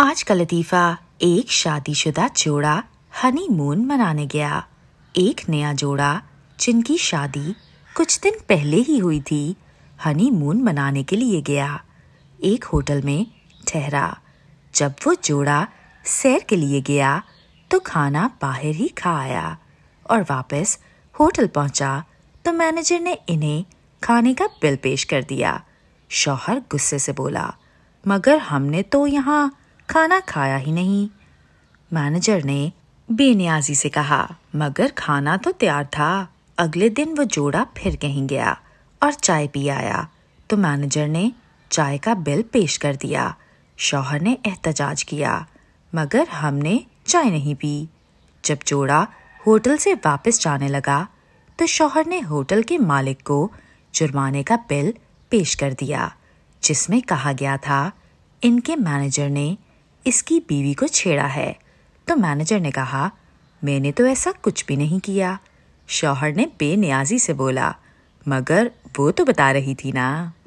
आज का लतीफ़ा एक शादीशुदा जोड़ा हनीमून मनाने गया एक नया जोड़ा जिनकी शादी कुछ दिन पहले ही हुई थी हनीमून मनाने के लिए गया एक होटल में ठहरा जब वो जोड़ा सैर के लिए गया तो खाना बाहर ही खा आया और वापस होटल पहुंचा तो मैनेजर ने इन्हें खाने का बिल पेश कर दिया शौहर गुस्से से बोला मगर हमने तो यहाँ खाना खाया ही नहीं मैनेजर ने बेनियाजी से कहा मगर खाना तो तैयार था अगले दिन वो जोड़ा फिर कहीं गया और चाय पी आया तो मैनेजर ने चाय का बिल पेश कर दिया शौहर ने एहतजाज किया मगर हमने चाय नहीं पी जब जोड़ा होटल से वापस जाने लगा तो शौहर ने होटल के मालिक को जुर्माने का बिल पेश कर दिया जिसमें कहा गया था इनके मैनेजर ने इसकी बीवी को छेड़ा है तो मैनेजर ने कहा मैंने तो ऐसा कुछ भी नहीं किया शौहर ने बेनियाजी से बोला मगर वो तो बता रही थी ना